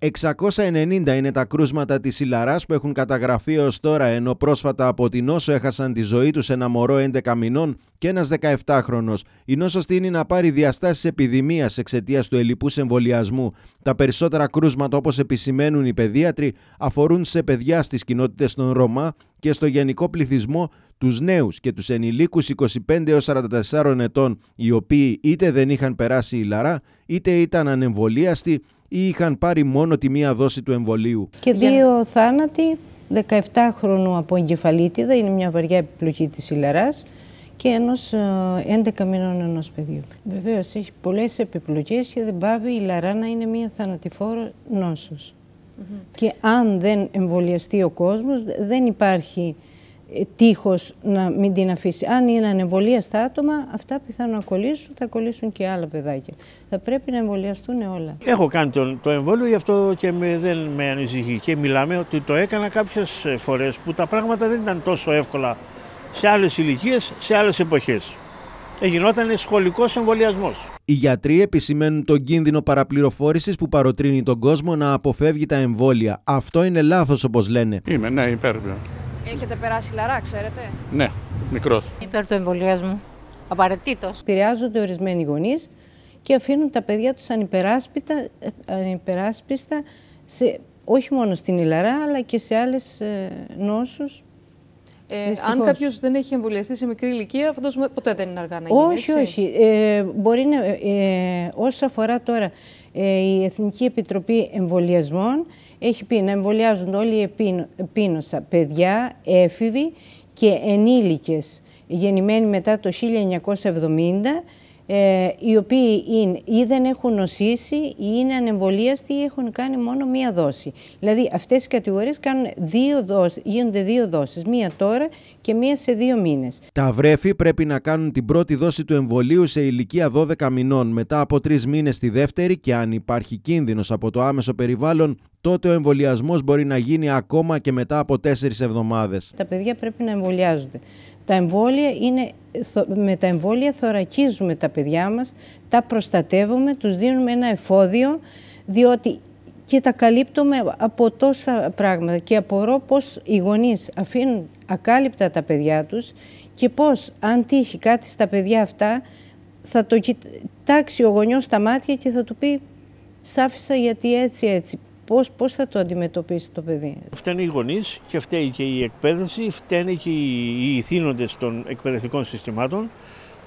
690 είναι τα κρούσματα της Ιλαράς που έχουν καταγραφεί ως τώρα, ενώ πρόσφατα από την νόσο έχασαν τη ζωή τους ένα μωρό 11 μηνών και ένας 17χρονος. Η νόσος στείνει να πάρει διαστάσεις επιδημίας εξαιτίας του ελλειπούς εμβολιασμού. Τα περισσότερα κρούσματα, όπως επισημαίνουν οι παιδίατροι, αφορούν σε παιδιά στις κοινότητες των Ρωμά και στο γενικό πληθυσμό τους νέους και τους ενηλίκους 25 έως 44 ετών, οι οποίοι είτε δεν είχαν περάσει ηλαρά, είτε ήταν ανεμβολίαστοι ή είχαν πάρει μόνο τη μία δόση του εμβολίου. Και δύο θάνατοι, 17χρονου από εγκεφαλίτιδα, είναι μια βαριά επιπλοκή της ηλαράς, και ενός 11 ε, μηνών ενός παιδιού. Βεβαίως έχει πολλές επιπλοκές και δεν πάβει η λαρά να είναι μια θανατηφόρο νόσος. Και αν δεν εμβολιαστεί ο κόσμος δεν υπάρχει ε, τείχος να μην την αφήσει. Αν είναι ανεμβολία στα άτομα, αυτά πιθανόν να κολλήσουν, θα κολλήσουν και άλλα παιδάκια. Θα πρέπει να εμβολιαστούν όλα. Έχω κάνει το, το εμβόλιο, γι' αυτό και με, δεν με ανησυχεί. Και μιλάμε ότι το έκανα κάποιες φορές που τα πράγματα δεν ήταν τόσο εύκολα σε άλλες ηλικίες, σε άλλες εποχές. Εγινόταν σχολικός εμβολιασμός. Οι γιατροί επισημαίνουν τον κίνδυνο παραπληροφόρησης που παροτρύνει τον κόσμο να αποφεύγει τα εμβόλια. Αυτό είναι λάθος, όπως λένε. Είμαι, ναι, υπέρ. Έχετε περάσει λαρά, ξέρετε. Ναι, μικρός. Υπέρ του εμβολιασμού. Απαραίτητος. Πηρεάζονται ορισμένοι γονείς και αφήνουν τα παιδιά τους ανυπεράσπιστα, όχι μόνο στην Ιλαρά, αλλά και σε άλλες ε, νόσους ε, αν κάποιος δεν έχει εμβολιαστεί σε μικρή ηλικία, φαντάζομαι ποτέ δεν είναι αργά να γίνει. Όχι, όχι. Ε, μπορεί να, ε, όσο αφορά τώρα ε, η Εθνική Επιτροπή Εμβολιασμών, έχει πει να εμβολιάζουν όλοι οι επίνο, παιδιά, έφηβοι και ενήλικες γεννημένοι μετά το 1970 ε, οι οποίοι είναι, ή δεν έχουν νοσήσει ή είναι ανεμβολίαστοι ή έχουν κάνει μόνο μία δόση. Δηλαδή αυτές οι κατηγορίες κάνουν δύο δόσεις, γίνονται δύο δόσεις, μία τώρα και μία σε δύο μήνες. Τα βρέφη πρέπει να κάνουν την πρώτη δόση του εμβολίου σε ηλικία 12 μηνών, μετά από τρεις μήνες τη δεύτερη και αν υπάρχει κίνδυνος από το άμεσο περιβάλλον τότε ο εμβολιασμός μπορεί να γίνει ακόμα και μετά από τέσσερις εβδομάδες. Τα παιδιά πρέπει να εμβολιάζονται. Τα εμβόλια είναι, με τα εμβόλια θωρακίζουμε τα παιδιά μας, τα προστατεύουμε, τους δίνουμε ένα εφόδιο, διότι και τα καλύπτουμε από τόσα πράγματα και απορώ πώς οι γονείς αφήνουν ακάλυπτα τα παιδιά τους και πώς αν τύχει κάτι στα παιδιά αυτά θα το κοιτάξει ο γονιός στα μάτια και θα του πει «Σ' άφησα γιατί έτσι έτσι» πώς, πώς θα το αντιμετωπίσει το παιδί. Φταίνει οι γονείς και φταίει και η εκπαίδευση, φταίνε και οι ηθήνοντες των εκπαιδευτικών συστημάτων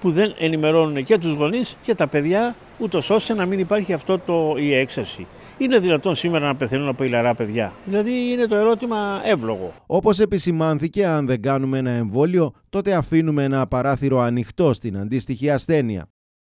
που δεν ενημερώνουν και τους γονείς και τα παιδιά ούτως ώστε να μην υπάρχει αυτό το, η έξαρση. Είναι δυνατόν σήμερα να πεθαίνουν από ηλαρά παιδιά. Δηλαδή είναι το ερώτημα εύλογο. Όπως επισημάνθηκε, αν δεν κάνουμε ένα εμβόλιο, τότε αφήνουμε ένα παράθυρο ανοιχτό στην αντίστοιχη ασθένεια.